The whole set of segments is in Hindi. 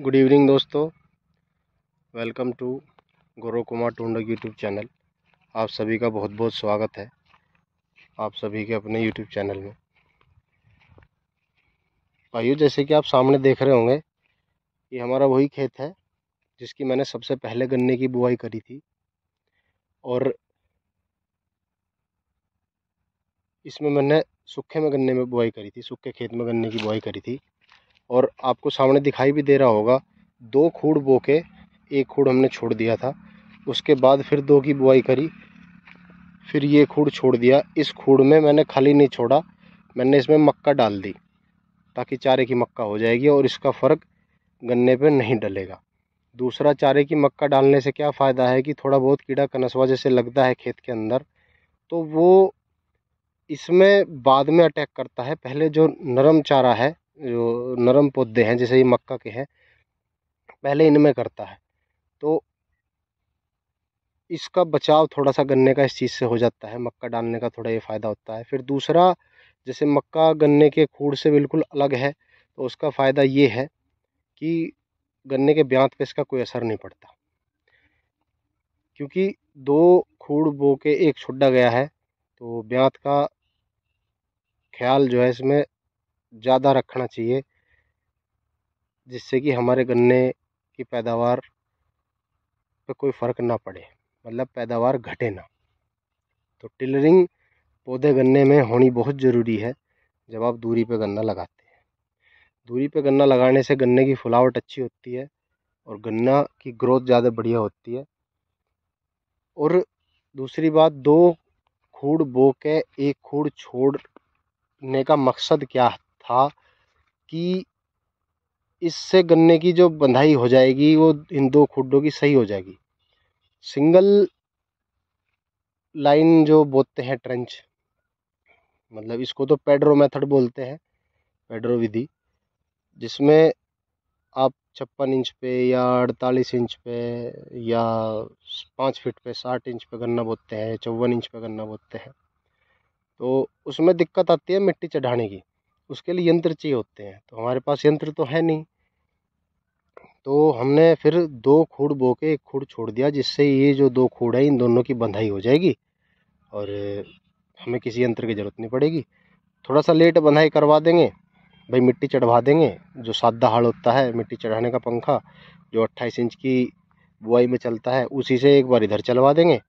गुड इवनिंग दोस्तों welcome to Gaurav Kumar Tondak YouTube channel आप सभी का बहुत बहुत स्वागत है आप सभी के अपने यूट्यूब चैनल में भाइयों जैसे कि आप सामने देख रहे होंगे ये हमारा वही खेत है जिसकी मैंने सबसे पहले गन्ने की बुआई करी थी और इसमें मैंने सूखे में गन्ने में बुआई करी थी सूखे खेत में गन्ने की बुआई करी थी और आपको सामने दिखाई भी दे रहा होगा दो खूड़ बो के एक खूड़ हमने छोड़ दिया था उसके बाद फिर दो की बुआई करी फिर ये खूड़ छोड़ दिया इस खूड़ में मैंने खाली नहीं छोड़ा मैंने इसमें मक्का डाल दी ताकि चारे की मक्का हो जाएगी और इसका फ़र्क गन्ने पर नहीं डलेगा दूसरा चारे की मक्का डालने से क्या फ़ायदा है कि थोड़ा बहुत कीड़ा कनसवा जैसे लगता है खेत के अंदर तो वो इसमें बाद में अटैक करता है पहले जो नरम चारा है जो नरम पौधे हैं जैसे ये मक्का के हैं पहले इनमें करता है तो इसका बचाव थोड़ा सा गन्ने का इस चीज़ से हो जाता है मक्का डालने का थोड़ा ये फ़ायदा होता है फिर दूसरा जैसे मक्का गन्ने के खूड़ से बिल्कुल अलग है तो उसका फ़ायदा ये है कि गन्ने के ब्यांत पे इसका कोई असर नहीं पड़ता क्योंकि दो खूड़ बो के एक छुड्डा गया है तो ब्यांत का ख्याल जो है इसमें ज़्यादा रखना चाहिए जिससे कि हमारे गन्ने की पैदावार पे कोई फ़र्क ना पड़े मतलब पैदावार घटे ना तो टिलरिंग पौधे गन्ने में होनी बहुत ज़रूरी है जब आप दूरी पे गन्ना लगाते हैं दूरी पे गन्ना लगाने से गन्ने की फुलावट अच्छी होती है और गन्ना की ग्रोथ ज़्यादा बढ़िया होती है और दूसरी बात दो खूड़ बो के एक खूड़ छोड़ने का मकसद क्या था कि इससे गन्ने की जो बंधाई हो जाएगी वो इन दो खुडों की सही हो जाएगी सिंगल लाइन जो बोते हैं ट्रेंच मतलब इसको तो पेड्रो मेथड बोलते हैं पेड्रो विधि जिसमें आप छप्पन इंच पे या अड़तालीस इंच पे या पाँच फीट पे साठ इंच पे गन्ना बोते हैं चौवन इंच पे गन्ना बोते हैं तो उसमें दिक्कत आती है मिट्टी चढ़ाने की उसके लिए यंत्र चाहिए होते हैं तो हमारे पास यंत्र तो है नहीं तो हमने फिर दो खूड़ बो के एक खूड़ छोड़ दिया जिससे ये जो दो खूड़ है इन दोनों की बंधाई हो जाएगी और हमें किसी यंत्र की ज़रूरत नहीं पड़ेगी थोड़ा सा लेट बंधाई करवा देंगे भाई मिट्टी चढ़वा देंगे जो सादा हाड़ होता है मिट्टी चढ़ाने का पंखा जो अट्ठाईस इंच की बुआई में चलता है उसी से एक बार इधर चलवा देंगे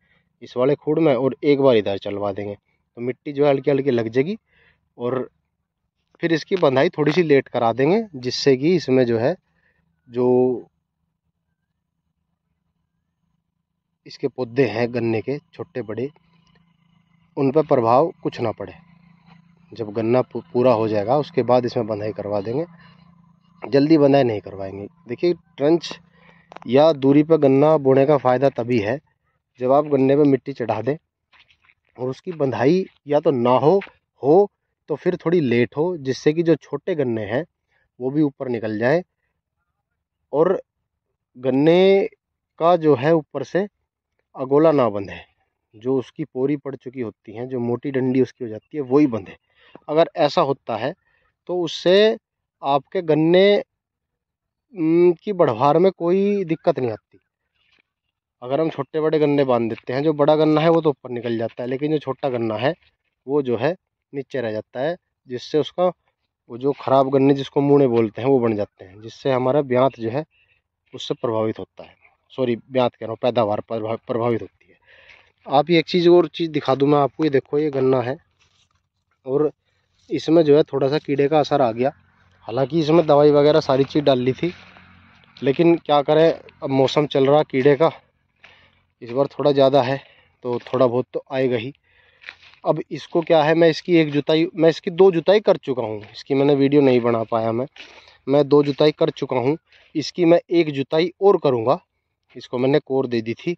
इस वाले खूड़ में और एक बार इधर चलवा देंगे तो मिट्टी जो है हल्की हल्की लग जाएगी और फिर इसकी बंधाई थोड़ी सी लेट करा देंगे जिससे कि इसमें जो है जो इसके पौधे हैं गन्ने के छोटे बड़े उन पर प्रभाव कुछ ना पड़े जब गन्ना पूरा हो जाएगा उसके बाद इसमें बंधाई करवा देंगे जल्दी बंधाई नहीं करवाएंगे देखिए ट्रंच या दूरी पर गन्ना बोने का फ़ायदा तभी है जब आप गन्ने पर मिट्टी चढ़ा दें और उसकी बंधाई या तो ना हो हो तो फिर थोड़ी लेट हो जिससे कि जो छोटे गन्ने हैं वो भी ऊपर निकल जाए और गन्ने का जो है ऊपर से अगोला ना बंधे जो उसकी पोरी पड़ चुकी होती हैं जो मोटी डंडी उसकी हो जाती है वही बंधे अगर ऐसा होता है तो उससे आपके गन्ने की बढ़वार में कोई दिक्कत नहीं आती अगर हम छोटे बड़े गन्ने बांध देते हैं जो बड़ा गन्ना है वो तो ऊपर निकल जाता है लेकिन जो छोटा गन्ना है वो जो है नीचे रह जाता है जिससे उसका वो जो खराब गन्ने जिसको मूड़े बोलते हैं वो बन जाते हैं जिससे हमारा ब्यांत जो है उससे प्रभावित होता है सॉरी ब्यांत कह रहा हूँ पैदावार प्रभावित होती है आप ये एक चीज़ और चीज़ दिखा दूँ मैं आपको ये देखो ये गन्ना है और इसमें जो है थोड़ा सा कीड़े का असर आ गया हालांकि इसमें दवाई वगैरह सारी चीज़ डाल ली थी लेकिन क्या करें अब मौसम चल रहा कीड़े का इस बार थोड़ा ज़्यादा है तो थोड़ा बहुत तो आएगा ही अब इसको क्या है मैं इसकी एक जुताई मैं इसकी दो जुताई कर चुका हूँ इसकी मैंने वीडियो नहीं बना पाया मैं मैं दो जुताई कर चुका हूँ इसकी मैं एक जुताई और करूँगा इसको मैंने कोर दे दी थी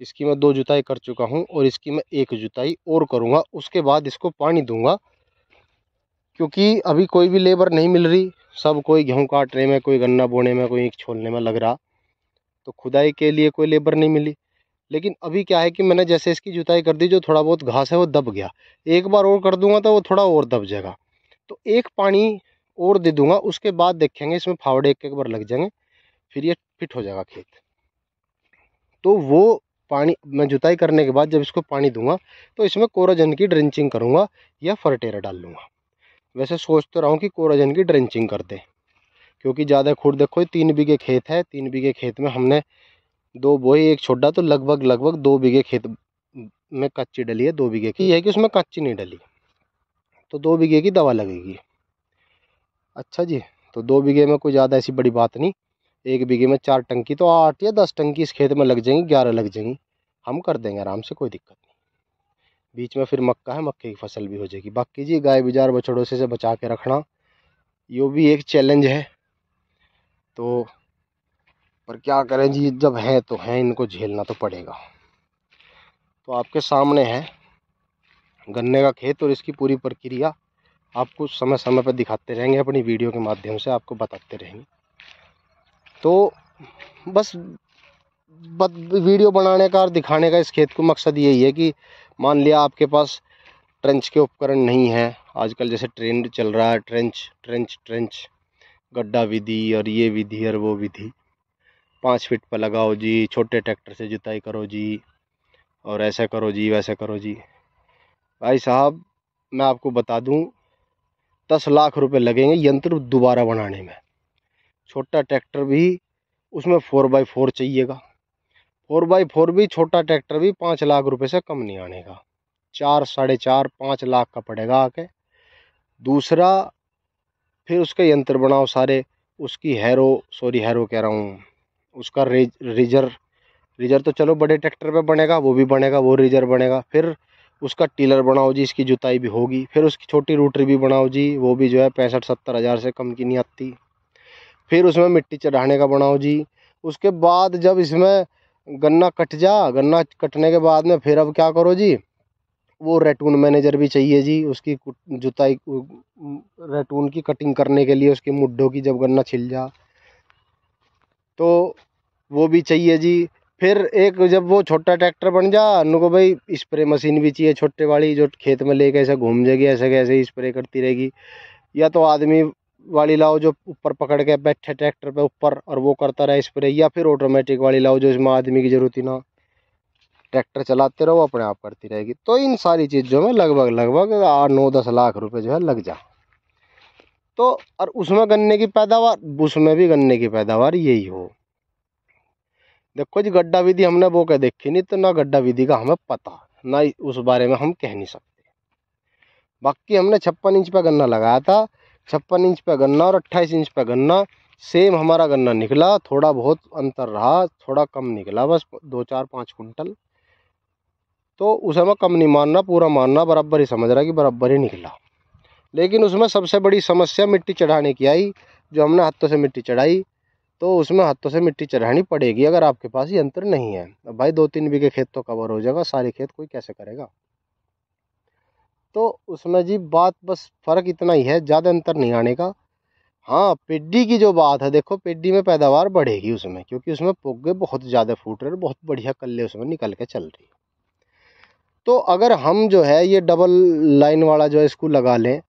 इसकी मैं दो जुताई कर चुका हूँ और इसकी मैं एक जुताई और करूँगा उसके बाद इसको पानी दूँगा क्योंकि अभी कोई भी लेबर नहीं मिल रही सब कोई गेहूँ काटने में कोई गन्ना बोने में कोई ईख छोलने में लग रहा तो खुदाई के लिए कोई लेबर नहीं मिली लेकिन अभी क्या है कि मैंने जैसे इसकी जुताई कर दी जो थोड़ा बहुत घास है वो दब गया एक बार और कर दूंगा तो वो थोड़ा और दब जाएगा तो एक पानी और दे दूंगा उसके बाद देखेंगे इसमें फावड़े एक एक बार लग जाएंगे फिर ये फिट हो जाएगा खेत तो वो पानी मैं जुताई करने के बाद जब इसको पानी दूंगा तो इसमें कोराजन की ड्रेंचिंग करूँगा या फर्टेरा डाल लूँगा वैसे सोच तो रहा हूँ कि कोराजन की ड्रेंचिंग कर दें क्योंकि ज़्यादा खुर देखो तीन बीघे खेत है तीन बीघे खेत में हमने दो बोए एक छोटा तो लगभग लगभग दो बीघे खेत में कच्ची डली है दो बीघे की है कि उसमें कच्ची नहीं डली तो दो बीघे की दवा लगेगी अच्छा जी तो दो बीघे में कोई ज़्यादा ऐसी बड़ी बात नहीं एक बीघे में चार टंकी तो आठ या दस टंकी इस खेत में लग जाएंगी ग्यारह लग जाएंगी हम कर देंगे आराम से कोई दिक्कत नहीं बीच में फिर मक्का है मक्के की फसल भी हो जाएगी बाकी जी गाय बिजार बछड़ों से बचा के रखना यो भी एक चैलेंज है तो पर क्या करें जी जब हैं तो हैं इनको झेलना तो पड़ेगा तो आपके सामने है गन्ने का खेत और इसकी पूरी प्रक्रिया आपको समय समय पर दिखाते रहेंगे अपनी वीडियो के माध्यम से आपको बताते रहेंगे तो बस बत, वीडियो बनाने का और दिखाने का इस खेत को मकसद यही है कि मान लिया आपके पास ट्रेंच के उपकरण नहीं है आजकल जैसे ट्रेंड चल रहा है ट्रेंच ट्रेंच ट्रेंच गड्ढा विधि और ये विधि और वो विधि पाँच फीट पर लगाओ जी छोटे ट्रैक्टर से जुताई करो जी और ऐसा करो जी वैसा करो जी भाई साहब मैं आपको बता दूं दस लाख रुपए लगेंगे यंत्र दोबारा बनाने में छोटा ट्रैक्टर भी उसमें फ़ोर बाई फोर चाहिएगा फोर बाई फोर भी छोटा ट्रैक्टर भी पाँच लाख रुपए से कम नहीं आने का चार साढ़े चार पाँच लाख का पड़ेगा आके दूसरा फिर उसका यंत्र बनाओ सारे उसकी हैरो सॉरी हैरो कह रहा हूँ उसका रेज रिजर रिजर तो चलो बड़े ट्रैक्टर पे बनेगा वो भी बनेगा वो रिजर बनेगा फिर उसका टीलर बनाओ जी इसकी जुताई भी होगी फिर उसकी छोटी रूटरी भी बनाओ जी वो भी जो है पैंसठ सत्तर हज़ार से कम की नहीं आती फिर उसमें मिट्टी चढ़ाने का बनाओ जी उसके बाद जब इसमें गन्ना कट जा गन्ना कटने के बाद में फिर अब क्या करो जी वो रेटून मैनेजर भी चाहिए जी उसकी जुताई रेटून की कटिंग करने के लिए उसके मुड्ढों की जब गन्ना छिल जा तो वो भी चाहिए जी फिर एक जब वो छोटा ट्रैक्टर बन जा उनको भाई स्प्रे मशीन भी चाहिए छोटे वाली जो खेत में लेके ऐसे घूम जाएगी ऐसे कैसे स्प्रे करती रहेगी या तो आदमी वाली लाओ जो ऊपर पकड़ के बैठे ट्रैक्टर पे ऊपर और वो करता रहे स्प्रे या फिर ऑटोमेटिक वाली लाओ जो इसमें आदमी की ज़रूरत ही ना ट्रैक्टर चलाते रहो अपने आप करती रहेगी तो इन सारी चीज़ों में लगभग लगभग आठ नौ दस लाख रुपये जो है लग जा तो और उसमें गन्ने की पैदावार उसमें भी गन्ने की पैदावार यही हो देखो जी गड्ढा विधि हमने वो क्या देखी नहीं तो ना गड्ढा विधि का हमें पता ना उस बारे में हम कह नहीं सकते बाकी हमने छप्पन इंच पर गन्ना लगाया था छप्पन इंच पर गन्ना और अट्ठाईस इंच पर गन्ना सेम हमारा गन्ना निकला थोड़ा बहुत अंतर रहा थोड़ा कम निकला बस दो चार पाँच कुंटल तो उस हमें कम नहीं मानना पूरा मानना बराबर ही समझ रहा कि बराबर ही निकला लेकिन उसमें सबसे बड़ी समस्या मिट्टी चढ़ाने की आई जो हमने हाथों से मिट्टी चढ़ाई तो उसमें हाथों से मिट्टी चढ़ानी पड़ेगी अगर आपके पास ये यंत्र नहीं है भाई दो तीन बीघे खेत तो कवर हो जाएगा सारे खेत कोई कैसे करेगा तो उसमें जी बात बस फ़र्क इतना ही है ज़्यादा अंतर नहीं आने का हाँ पेड्डी की जो बात है देखो पेड्डी में पैदावार बढ़ेगी उसमें क्योंकि उसमें पोगे बहुत ज़्यादा फूट रहे बहुत बढ़िया कल्ले उसमें निकल के चल रही तो अगर हम जो है ये डबल लाइन वाला जो है इसको लगा लें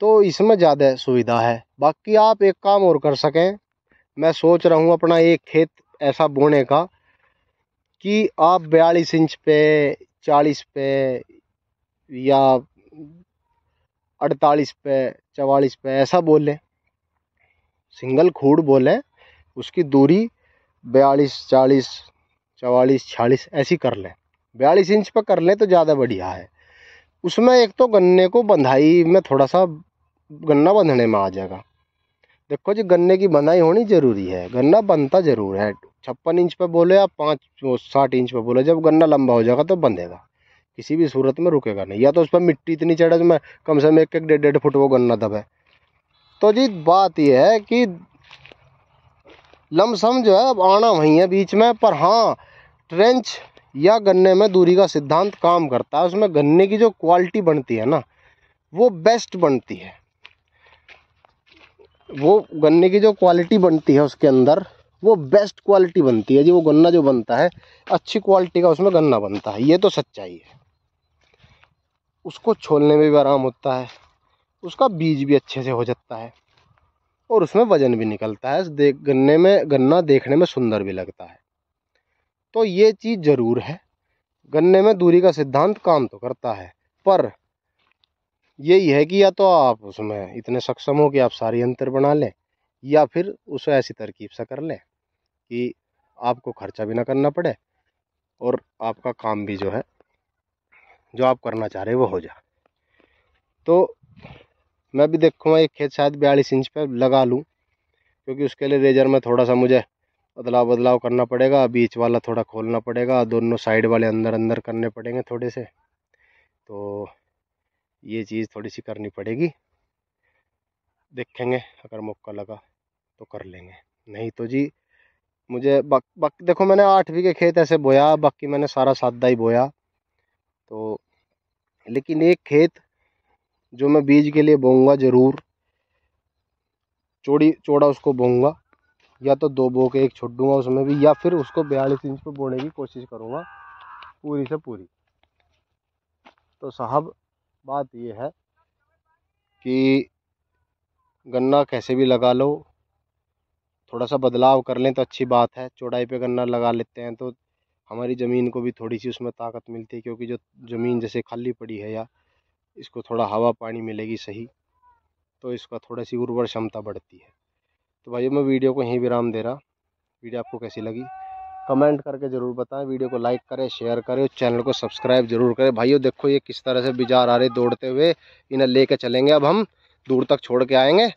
तो इसमें ज़्यादा सुविधा है बाकी आप एक काम और कर सकें मैं सोच रहा हूँ अपना एक खेत ऐसा बोने का कि आप बयालीस इंच पे चालीस पे या अड़तालीस पे चवालीस पे ऐसा बोलें सिंगल खूड़ बोलें उसकी दूरी बयालीस चालीस चवालीस छियालीस ऐसी कर लें बयालीस इंच पर कर लें तो ज़्यादा बढ़िया है उसमें एक तो गन्ने को बंधाई में थोड़ा सा गन्ना बंधने में आ जाएगा देखो जी गन्ने की बनाई होनी ज़रूरी है गन्ना बनता ज़रूर है छप्पन इंच पर बोले या पाँच साठ इंच पर बोले जब गन्ना लंबा हो जाएगा तो बंधेगा किसी भी सूरत में रुकेगा नहीं या तो उस पर मिट्टी इतनी चढ़े जो तो मैं कम से कम एक एक डेढ़ डेढ़ फुट वो गन्ना दबे तो जी बात यह है कि लमसम जो है अब आना वहीं है बीच में पर हाँ ट्रेंच या गन्ने में दूरी का सिद्धांत काम करता है उसमें गन्ने की जो क्वालिटी बनती है ना वो बेस्ट बनती है वो गन्ने की जो क्वालिटी बनती है उसके अंदर वो बेस्ट क्वालिटी बनती है जी वो गन्ना जो बनता है अच्छी क्वालिटी का उसमें गन्ना बनता है ये तो सच्चाई है उसको छोलने में भी आराम होता है उसका बीज भी अच्छे से हो जाता है और उसमें वज़न भी निकलता है देख गन्ने में गन्ना देखने में सुंदर भी लगता है तो ये चीज़ ज़रूर है गन्ने में दूरी का सिद्धांत काम तो करता है पर यही है कि या तो आप उसमें इतने सक्षम हो कि आप सारी अंतर बना लें या फिर उसे ऐसी तरकीब से कर लें कि आपको खर्चा भी ना करना पड़े और आपका काम भी जो है जो आप करना चाह रहे वो हो जाए तो मैं भी देखूँगा एक खेत शायद बयालीस इंच पर लगा लूँ क्योंकि उसके लिए रेजर में थोड़ा सा मुझे बदलाव बदलाव करना पड़ेगा बीच वाला थोड़ा खोलना पड़ेगा दोनों साइड वाले अंदर अंदर करने पड़ेंगे थोड़े से तो ये चीज़ थोड़ी सी करनी पड़ेगी देखेंगे अगर मौका लगा तो कर लेंगे नहीं तो जी मुझे बक, बक देखो मैंने आठ बीघे खेत ऐसे बोया बाकी मैंने सारा सादा ही बोया तो लेकिन एक खेत जो मैं बीज के लिए बोऊंगा ज़रूर चौड़ी चौड़ा उसको बोऊंगा या तो दो बो के एक छोड़ दूंगा उसमें भी या फिर उसको बयालीस इंच पर बोने की कोशिश करूँगा पूरी से पूरी तो साहब बात यह है कि गन्ना कैसे भी लगा लो थोड़ा सा बदलाव कर लें तो अच्छी बात है चौड़ाई पे गन्ना लगा लेते हैं तो हमारी ज़मीन को भी थोड़ी सी उसमें ताकत मिलती है क्योंकि जो ज़मीन जैसे खाली पड़ी है या इसको थोड़ा हवा पानी मिलेगी सही तो इसका थोड़ा सी उर्वर क्षमता बढ़ती है तो भाई मैं वीडियो को यहीं विराम दे रहा वीडियो आपको कैसी लगी कमेंट करके ज़रूर बताएं वीडियो को लाइक करें शेयर करें चैनल को सब्सक्राइब जरूर करें भाइयों देखो ये किस तरह से बिजार आ रहे दौड़ते हुए इन्हें लेके चलेंगे अब हम दूर तक छोड़ के आएंगे